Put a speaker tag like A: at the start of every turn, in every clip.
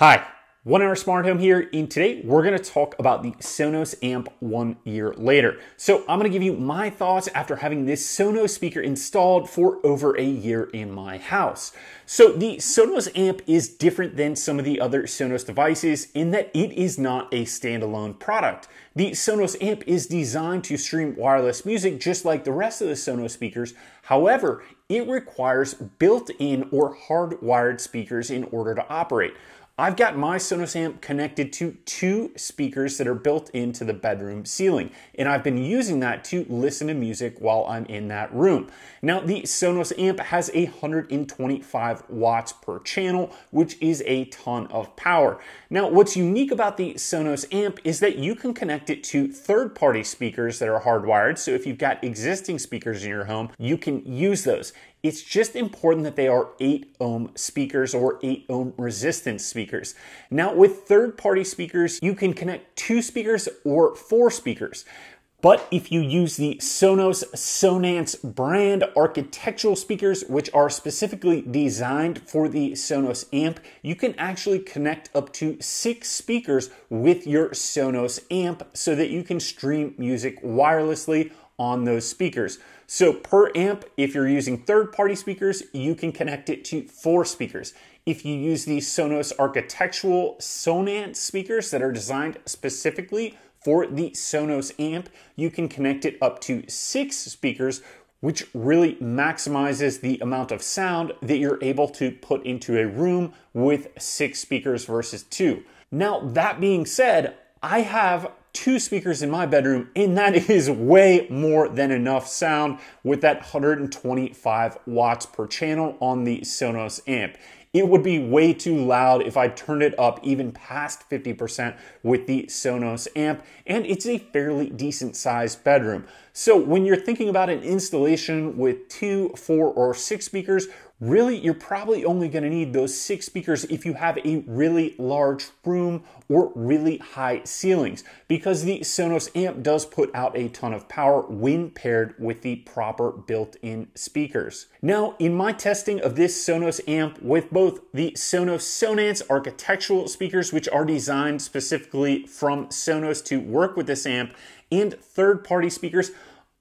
A: Hi, One Hour Smart Home here, and today we're gonna talk about the Sonos Amp one year later. So, I'm gonna give you my thoughts after having this Sonos speaker installed for over a year in my house. So, the Sonos Amp is different than some of the other Sonos devices in that it is not a standalone product. The Sonos Amp is designed to stream wireless music just like the rest of the Sonos speakers. However, it requires built in or hardwired speakers in order to operate. I've got my Sonos amp connected to two speakers that are built into the bedroom ceiling, and I've been using that to listen to music while I'm in that room. Now, the Sonos amp has 125 watts per channel, which is a ton of power. Now, what's unique about the Sonos amp is that you can connect it to third-party speakers that are hardwired, so if you've got existing speakers in your home, you can use those. It's just important that they are 8 ohm speakers or 8 ohm resistance speakers. Now, with third party speakers, you can connect two speakers or four speakers. But if you use the Sonos Sonance brand architectural speakers, which are specifically designed for the Sonos amp, you can actually connect up to six speakers with your Sonos amp so that you can stream music wirelessly on those speakers. So per amp, if you're using third-party speakers, you can connect it to four speakers. If you use the Sonos architectural Sonant speakers that are designed specifically for the Sonos amp, you can connect it up to six speakers, which really maximizes the amount of sound that you're able to put into a room with six speakers versus two. Now, that being said, I have two speakers in my bedroom, and that is way more than enough sound with that 125 watts per channel on the Sonos amp. It would be way too loud if I turned it up even past 50% with the Sonos amp, and it's a fairly decent sized bedroom. So when you're thinking about an installation with two, four, or six speakers, Really, you're probably only gonna need those six speakers if you have a really large room or really high ceilings because the Sonos amp does put out a ton of power when paired with the proper built-in speakers. Now, in my testing of this Sonos amp with both the Sonos Sonance architectural speakers, which are designed specifically from Sonos to work with this amp, and third-party speakers,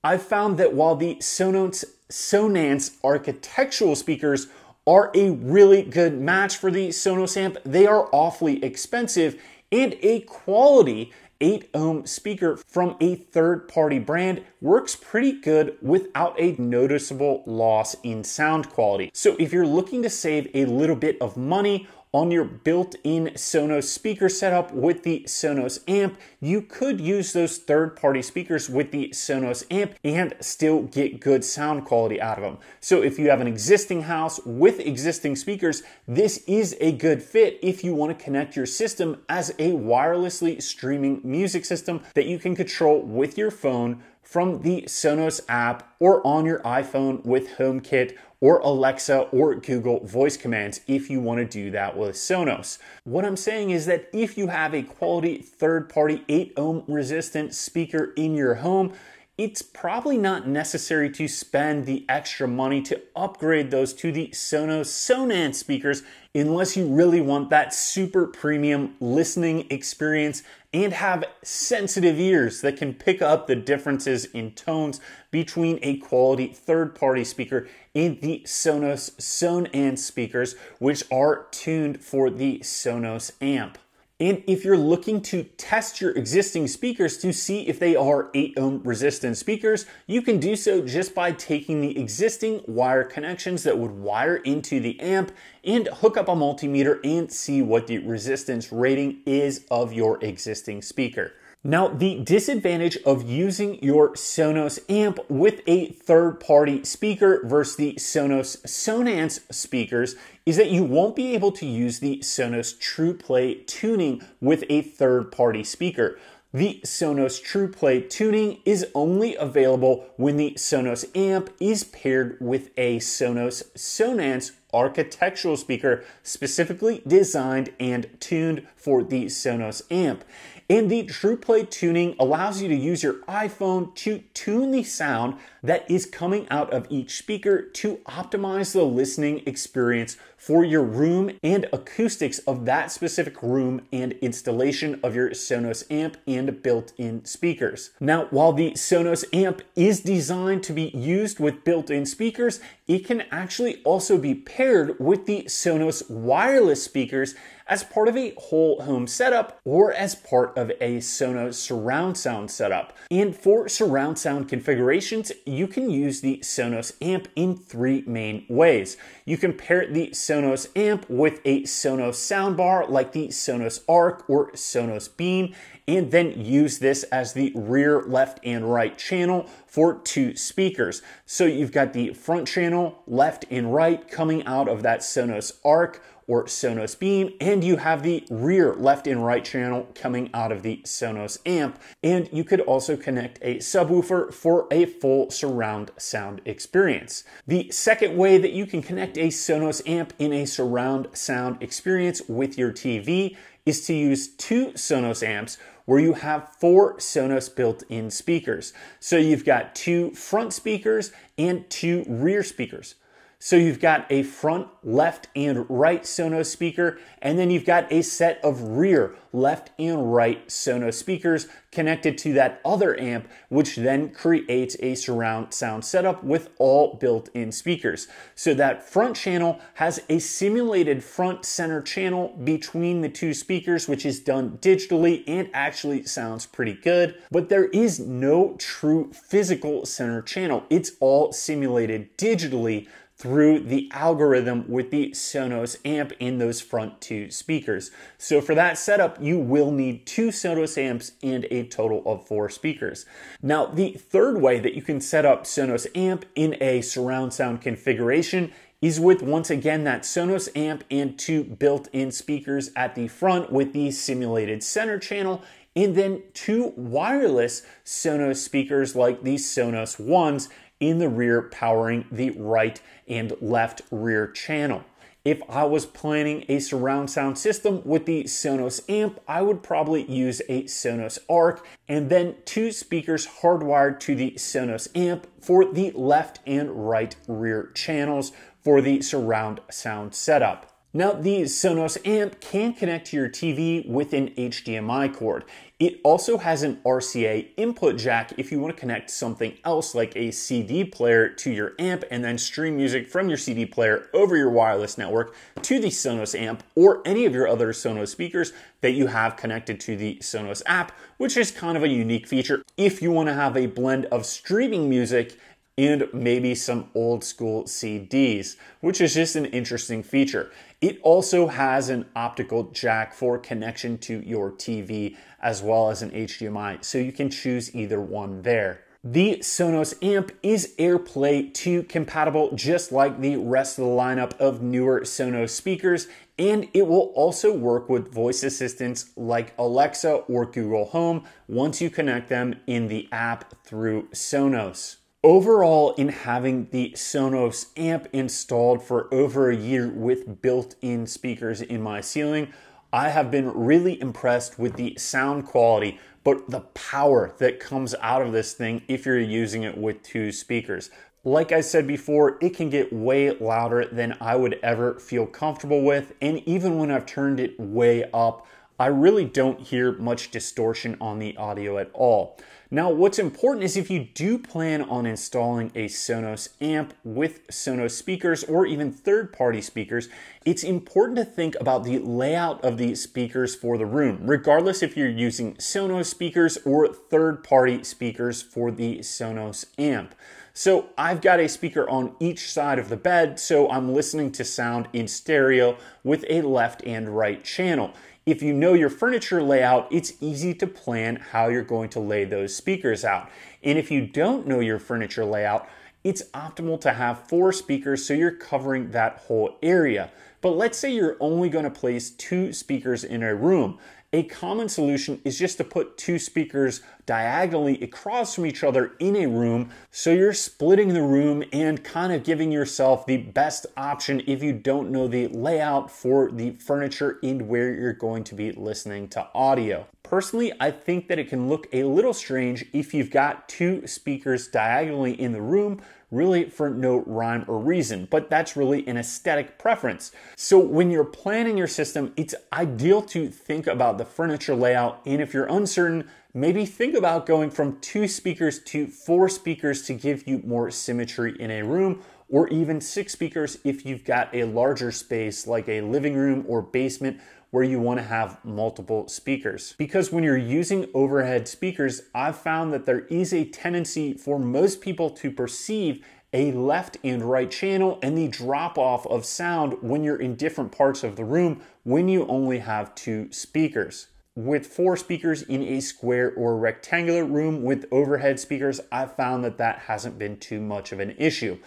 A: I've found that while the Sonance, Sonance architectural speakers are a really good match for the Sonos amp, they are awfully expensive and a quality 8 ohm speaker from a third party brand works pretty good without a noticeable loss in sound quality. So if you're looking to save a little bit of money on your built-in Sonos speaker setup with the Sonos amp. You could use those third-party speakers with the Sonos amp and still get good sound quality out of them. So if you have an existing house with existing speakers, this is a good fit if you want to connect your system as a wirelessly streaming music system that you can control with your phone from the Sonos app or on your iPhone with HomeKit or Alexa or Google voice commands if you want to do that with Sonos. What I'm saying is that if you have a quality third party 8 ohm resistant speaker in your home, it's probably not necessary to spend the extra money to upgrade those to the Sonos Sonan speakers unless you really want that super premium listening experience and have sensitive ears that can pick up the differences in tones between a quality third party speaker in the Sonos Sonan speakers, which are tuned for the Sonos amp. And if you're looking to test your existing speakers to see if they are 8 ohm resistant speakers, you can do so just by taking the existing wire connections that would wire into the amp and hook up a multimeter and see what the resistance rating is of your existing speaker. Now, the disadvantage of using your Sonos amp with a third party speaker versus the Sonos Sonance speakers is that you won't be able to use the Sonos TruePlay tuning with a third party speaker. The Sonos TruePlay tuning is only available when the Sonos amp is paired with a Sonos Sonance architectural speaker specifically designed and tuned for the Sonos amp. Indeed, TruePlay tuning allows you to use your iPhone to tune the sound that is coming out of each speaker to optimize the listening experience for your room and acoustics of that specific room and installation of your Sonos amp and built-in speakers. Now, while the Sonos amp is designed to be used with built-in speakers, it can actually also be paired with the Sonos wireless speakers as part of a whole home setup or as part of a Sonos surround sound setup. And for surround sound configurations, you can use the Sonos amp in three main ways. You can pair the Sonos amp with a Sonos soundbar like the Sonos Arc or Sonos Beam, and then use this as the rear left and right channel for two speakers. So you've got the front channel, left and right, coming out of that Sonos Arc or Sonos Beam, and you have the rear left and right channel coming out of the Sonos amp. And you could also connect a subwoofer for a full surround sound experience. The second way that you can connect a Sonos amp in a surround sound experience with your TV is to use two Sonos amps where you have four Sonos built-in speakers. So you've got two front speakers and two rear speakers. So you've got a front, left, and right Sonos speaker, and then you've got a set of rear, left, and right Sonos speakers connected to that other amp, which then creates a surround sound setup with all built in speakers. So that front channel has a simulated front center channel between the two speakers, which is done digitally and actually sounds pretty good. But there is no true physical center channel, it's all simulated digitally through the algorithm with the Sonos amp in those front two speakers. So for that setup, you will need two Sonos amps and a total of four speakers. Now, the third way that you can set up Sonos amp in a surround sound configuration is with once again that Sonos amp and two built-in speakers at the front with the simulated center channel and then two wireless Sonos speakers like the Sonos Ones in the rear powering the right and left rear channel. If I was planning a surround sound system with the Sonos amp, I would probably use a Sonos Arc and then two speakers hardwired to the Sonos amp for the left and right rear channels for the surround sound setup. Now, the Sonos Amp can connect to your TV with an HDMI cord. It also has an RCA input jack if you want to connect something else like a CD player to your amp and then stream music from your CD player over your wireless network to the Sonos Amp or any of your other Sonos speakers that you have connected to the Sonos app, which is kind of a unique feature if you want to have a blend of streaming music and maybe some old school CDs, which is just an interesting feature. It also has an optical jack for connection to your TV as well as an HDMI, so you can choose either one there. The Sonos amp is AirPlay 2 compatible, just like the rest of the lineup of newer Sonos speakers, and it will also work with voice assistants like Alexa or Google Home once you connect them in the app through Sonos. Overall, in having the Sonos amp installed for over a year with built-in speakers in my ceiling, I have been really impressed with the sound quality, but the power that comes out of this thing if you're using it with two speakers. Like I said before, it can get way louder than I would ever feel comfortable with, and even when I've turned it way up, I really don't hear much distortion on the audio at all. Now, what's important is if you do plan on installing a Sonos amp with Sonos speakers or even third party speakers, it's important to think about the layout of the speakers for the room, regardless if you're using Sonos speakers or third party speakers for the Sonos amp. So I've got a speaker on each side of the bed, so I'm listening to sound in stereo with a left and right channel. If you know your furniture layout, it's easy to plan how you're going to lay those speakers out. And if you don't know your furniture layout, it's optimal to have four speakers so you're covering that whole area. But let's say you're only gonna place two speakers in a room. A common solution is just to put two speakers diagonally across from each other in a room so you're splitting the room and kind of giving yourself the best option if you don't know the layout for the furniture and where you're going to be listening to audio. Personally, I think that it can look a little strange if you've got two speakers diagonally in the room, really for no rhyme or reason, but that's really an aesthetic preference. So when you're planning your system, it's ideal to think about the furniture layout, and if you're uncertain, maybe think about going from two speakers to four speakers to give you more symmetry in a room, or even six speakers if you've got a larger space like a living room or basement where you wanna have multiple speakers. Because when you're using overhead speakers, I've found that there is a tendency for most people to perceive a left and right channel and the drop off of sound when you're in different parts of the room when you only have two speakers. With four speakers in a square or rectangular room with overhead speakers, I've found that that hasn't been too much of an issue.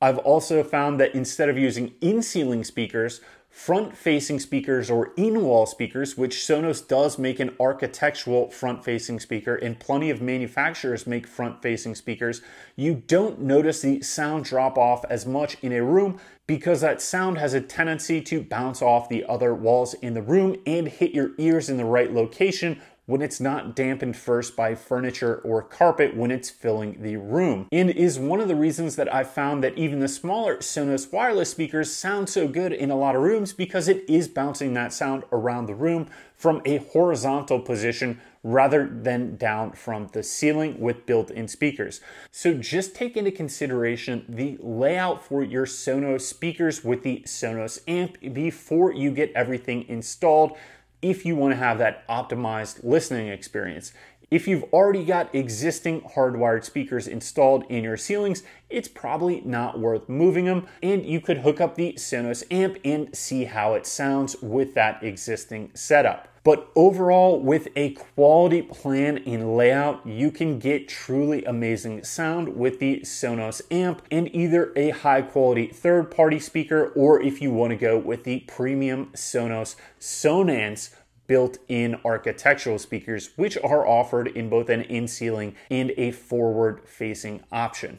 A: I've also found that instead of using in ceiling speakers, front facing speakers or in wall speakers, which Sonos does make an architectural front facing speaker, and plenty of manufacturers make front facing speakers, you don't notice the sound drop off as much in a room because that sound has a tendency to bounce off the other walls in the room and hit your ears in the right location when it's not dampened first by furniture or carpet when it's filling the room. And is one of the reasons that I've found that even the smaller Sonos wireless speakers sound so good in a lot of rooms because it is bouncing that sound around the room from a horizontal position rather than down from the ceiling with built-in speakers. So just take into consideration the layout for your Sonos speakers with the Sonos amp before you get everything installed if you want to have that optimized listening experience. If you've already got existing hardwired speakers installed in your ceilings, it's probably not worth moving them. And you could hook up the Sonos amp and see how it sounds with that existing setup. But overall, with a quality plan and layout, you can get truly amazing sound with the Sonos amp and either a high quality third party speaker or if you want to go with the premium Sonos Sonance built-in architectural speakers, which are offered in both an in-ceiling and a forward-facing option.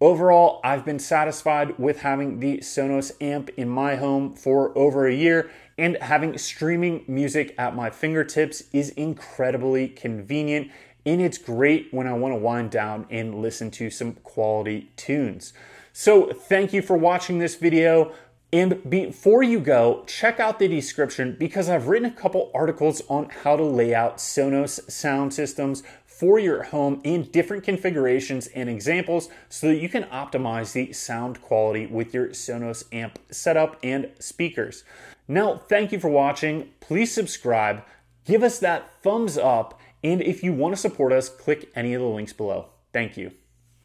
A: Overall, I've been satisfied with having the Sonos amp in my home for over a year, and having streaming music at my fingertips is incredibly convenient, and it's great when I want to wind down and listen to some quality tunes. So, thank you for watching this video. And before you go, check out the description because I've written a couple articles on how to lay out Sonos sound systems for your home in different configurations and examples so that you can optimize the sound quality with your Sonos amp setup and speakers. Now, thank you for watching. Please subscribe, give us that thumbs up, and if you want to support us, click any of the links below. Thank you.